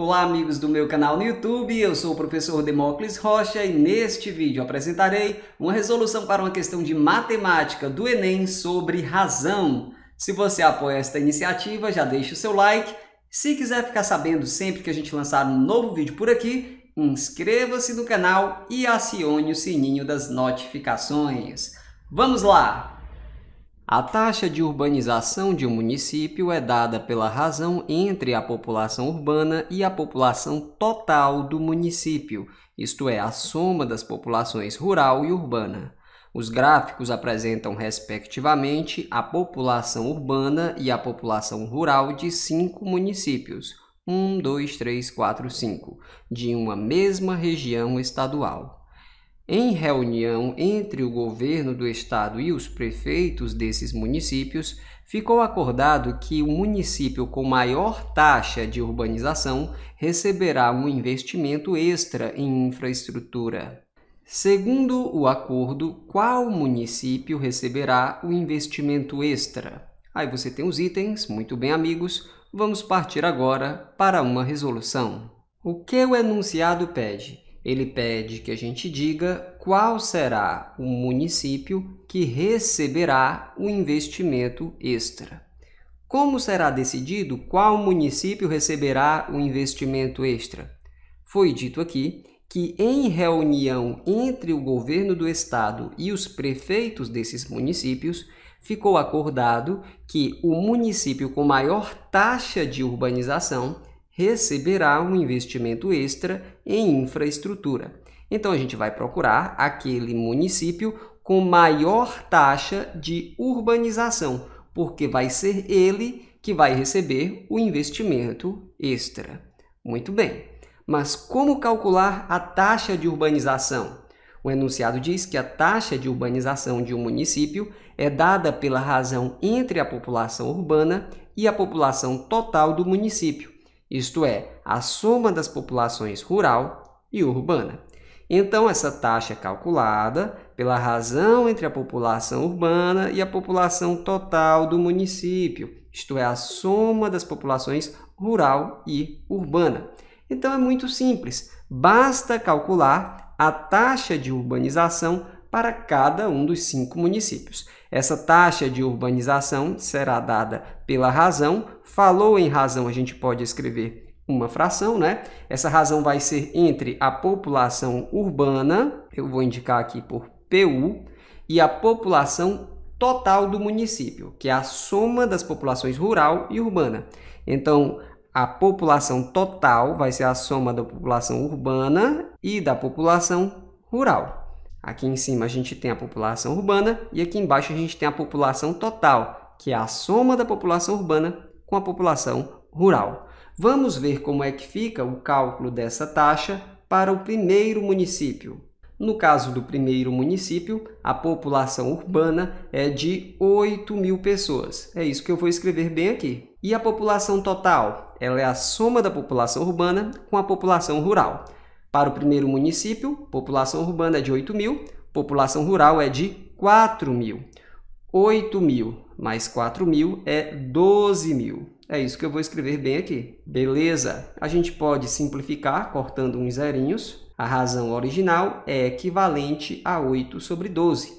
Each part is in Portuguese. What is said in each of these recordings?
Olá amigos do meu canal no YouTube, eu sou o professor Demócles Rocha e neste vídeo apresentarei uma resolução para uma questão de matemática do Enem sobre razão. Se você apoia esta iniciativa, já deixa o seu like. Se quiser ficar sabendo sempre que a gente lançar um novo vídeo por aqui, inscreva-se no canal e acione o sininho das notificações. Vamos lá! A taxa de urbanização de um município é dada pela razão entre a população urbana e a população total do município, isto é, a soma das populações rural e urbana. Os gráficos apresentam, respectivamente, a população urbana e a população rural de cinco municípios 1, 2, 3, 4, 5 de uma mesma região estadual. Em reunião entre o governo do estado e os prefeitos desses municípios, ficou acordado que o município com maior taxa de urbanização receberá um investimento extra em infraestrutura. Segundo o acordo, qual município receberá o investimento extra? Aí você tem os itens, muito bem, amigos. Vamos partir agora para uma resolução. O que o enunciado pede? Ele pede que a gente diga qual será o município que receberá o investimento extra. Como será decidido qual município receberá o investimento extra? Foi dito aqui que, em reunião entre o governo do estado e os prefeitos desses municípios, ficou acordado que o município com maior taxa de urbanização receberá um investimento extra em infraestrutura. Então a gente vai procurar aquele município com maior taxa de urbanização, porque vai ser ele que vai receber o investimento extra. Muito bem. Mas como calcular a taxa de urbanização? O enunciado diz que a taxa de urbanização de um município é dada pela razão entre a população urbana e a população total do município isto é, a soma das populações rural e urbana. Então, essa taxa é calculada pela razão entre a população urbana e a população total do município, isto é, a soma das populações rural e urbana. Então, é muito simples, basta calcular a taxa de urbanização para cada um dos cinco municípios. Essa taxa de urbanização será dada pela razão. Falou em razão, a gente pode escrever uma fração, né? Essa razão vai ser entre a população urbana, eu vou indicar aqui por PU, e a população total do município, que é a soma das populações rural e urbana. Então, a população total vai ser a soma da população urbana e da população rural. Aqui em cima a gente tem a população urbana e aqui embaixo a gente tem a população total, que é a soma da população urbana com a população rural. Vamos ver como é que fica o cálculo dessa taxa para o primeiro município. No caso do primeiro município, a população urbana é de 8 mil pessoas. É isso que eu vou escrever bem aqui. E a população total? Ela é a soma da população urbana com a população rural. Para o primeiro município, população urbana é de 8 mil, população rural é de 4 mil. 8 mil mais 4 mil é 12 mil. É isso que eu vou escrever bem aqui. Beleza? A gente pode simplificar cortando uns zerinhos. A razão original é equivalente a 8 sobre 12.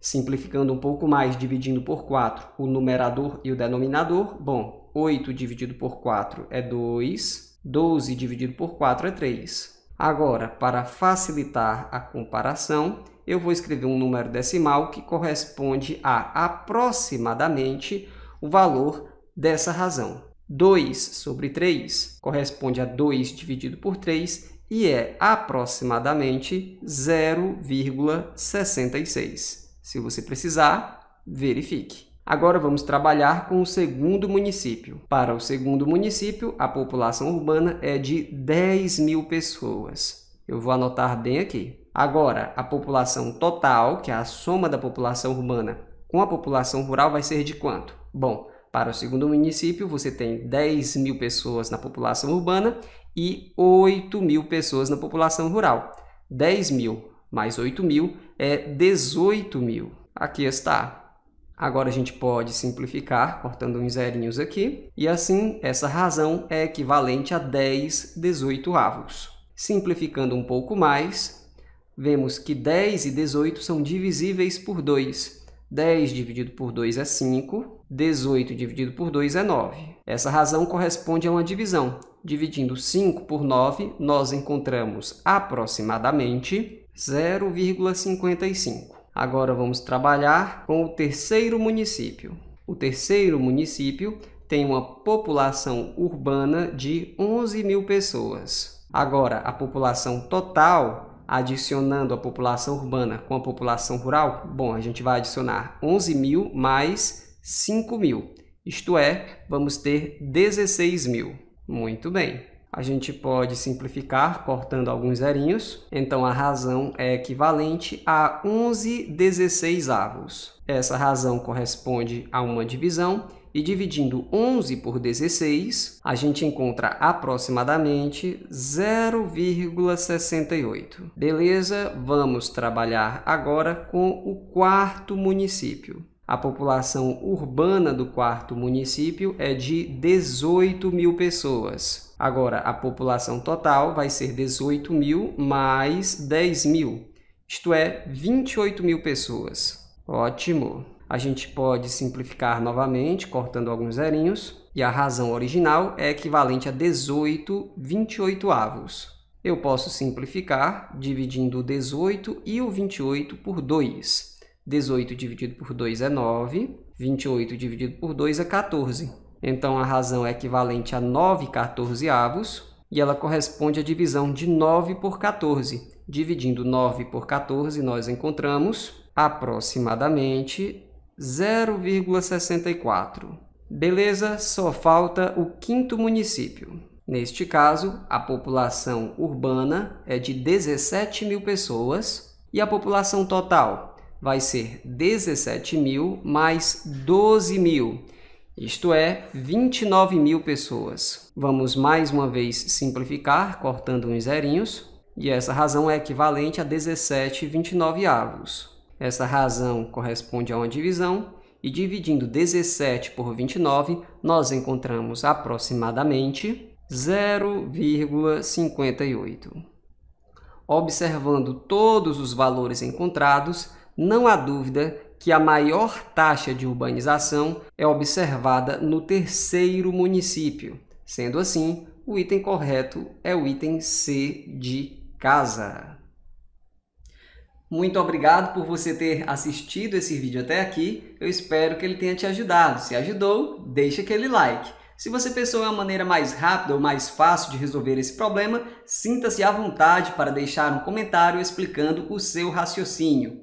Simplificando um pouco mais, dividindo por 4 o numerador e o denominador. Bom, 8 dividido por 4 é 2, 12 dividido por 4 é 3. Agora, para facilitar a comparação, eu vou escrever um número decimal que corresponde a aproximadamente o valor dessa razão. 2 sobre 3 corresponde a 2 dividido por 3 e é aproximadamente 0,66. Se você precisar, verifique. Agora vamos trabalhar com o segundo município. Para o segundo município, a população urbana é de 10 mil pessoas. Eu vou anotar bem aqui. Agora, a população total, que é a soma da população urbana com a população rural, vai ser de quanto? Bom, para o segundo município, você tem 10 mil pessoas na população urbana e 8 mil pessoas na população rural. 10 mil mais 8 mil é 18 mil. Aqui está. Agora a gente pode simplificar, cortando uns zerinhos aqui, e assim essa razão é equivalente a 10 18 avos. Simplificando um pouco mais, vemos que 10 e 18 são divisíveis por 2. 10 dividido por 2 é 5, 18 dividido por 2 é 9. Essa razão corresponde a uma divisão. Dividindo 5 por 9, nós encontramos aproximadamente 0,55. Agora vamos trabalhar com o terceiro município. O terceiro município tem uma população urbana de 11 mil pessoas. Agora, a população total, adicionando a população urbana com a população rural, bom, a gente vai adicionar 11 mil mais 5 mil. Isto é, vamos ter 16 mil. Muito bem. A gente pode simplificar cortando alguns zerinhos. Então, a razão é equivalente a 11 16 avos. Essa razão corresponde a uma divisão. E dividindo 11 por 16, a gente encontra aproximadamente 0,68. Beleza? Vamos trabalhar agora com o quarto município. A população urbana do quarto município é de 18 mil pessoas. Agora, a população total vai ser 18 mil mais 10 mil, isto é, 28 mil pessoas. Ótimo! A gente pode simplificar novamente, cortando alguns zerinhos, e a razão original é equivalente a 18 28 avos. Eu posso simplificar dividindo o 18 e o 28 por 2 18 dividido por 2 é 9, 28 dividido por 2 é 14. Então, a razão é equivalente a 9 quatorzeavos e ela corresponde à divisão de 9 por 14. Dividindo 9 por 14, nós encontramos aproximadamente 0,64. Beleza? Só falta o quinto município. Neste caso, a população urbana é de 17 mil pessoas e a população total vai ser 17 mil mais 12 mil, isto é, 29 mil pessoas. Vamos mais uma vez simplificar, cortando uns zerinhos, e essa razão é equivalente a 17 29 avos. Essa razão corresponde a uma divisão, e dividindo 17 por 29, nós encontramos aproximadamente 0,58. Observando todos os valores encontrados, não há dúvida que a maior taxa de urbanização é observada no terceiro município. Sendo assim, o item correto é o item C de casa. Muito obrigado por você ter assistido esse vídeo até aqui. Eu espero que ele tenha te ajudado. Se ajudou, deixa aquele like. Se você pensou em uma maneira mais rápida ou mais fácil de resolver esse problema, sinta-se à vontade para deixar um comentário explicando o seu raciocínio.